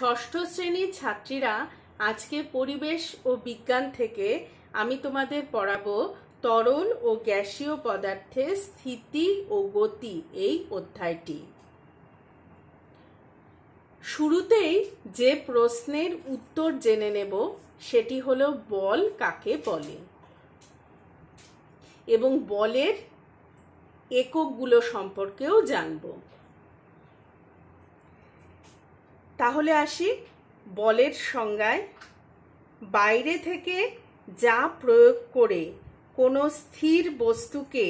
ষষ্ঠ শ্রেণীর ছাত্রীরা আজকে পরিবেশ ও বিজ্ঞান থেকে আমি তোমাদের পড়াবো তরল ও গ্যাসীয় পদার্থের স্থিতি ও গতি এই অধ্যায়টি শুরুতেই যে প্রশ্নের উত্তর জেনে নেব সেটি হলো বল কাকে বলে এবং বলের এককগুলো সম্পর্কেও জানবো তাহলে আসি বলের সংজ্ঞায় বাইরে থেকে যা প্রয়োগ করে কোনো স্থির বস্তুকে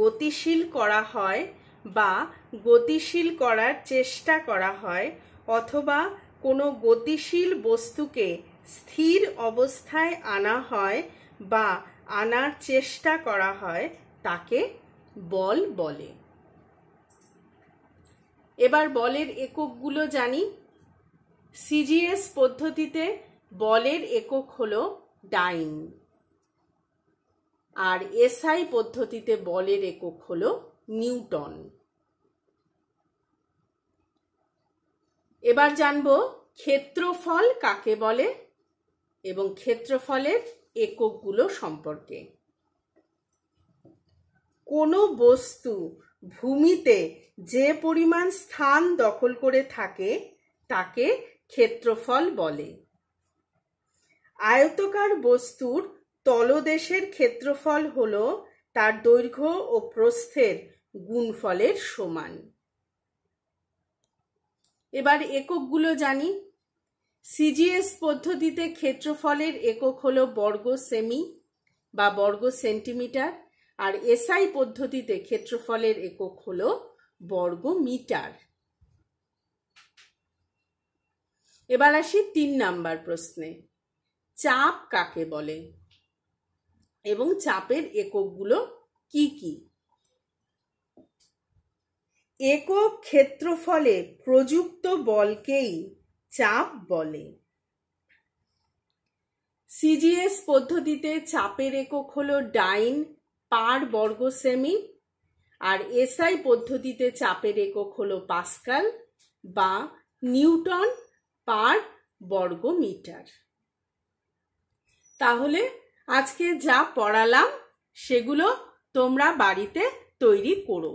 গতিশীল করা হয় বা গতিশীল করার চেষ্টা করা হয় অথবা কোনো গতিশীল বস্তুকে স্থির অবস্থায় আনা হয় বা আনার চেষ্টা করা হয় তাকে বল বলে এবার বলের এককগুলো জানি সিজিএস পদ্ধতিতে বলের একক হল ডাইন আর এসআই পদ্ধতিতে বলের একক হল নিউটন এবার জানব ক্ষেত্রফল কাকে বলে এবং ক্ষেত্রফলের এককগুলো সম্পর্কে কোনো বস্তু ভূমিতে যে পরিমাণ স্থান দখল করে থাকে তাকে ক্ষেত্রফল বলে আয়তকার বস্তুর তলদেশের ক্ষেত্রফল হল তার দৈর্ঘ্য ও প্রস্থের গুণফলের সমান এবার এককগুলো জানি সিজিএস পদ্ধতিতে ক্ষেত্রফলের একক হল বর্গ সেমি বা বর্গ সেন্টিমিটার আর এসআই পদ্ধতিতে ক্ষেত্রফলের একক হল বর্গ মিটার এবার আসি তিন নাম্বার প্রশ্নে চাপ কাকে বলে এবং চাপের এককগুলো কি কি একক ক্ষেত্রফলে প্রযুক্ত বলকেই চাপ বলে সিজিএস পদ্ধতিতে চাপের একক হলো ডাইন পার বর্গ সেমি আর এসআই পদ্ধতিতে চাপের একক হলো পাস্কাল বা নিউটন পার বর্গ মিটার তাহলে আজকে যা পড়ালাম সেগুলো তোমরা বাড়িতে তৈরি করো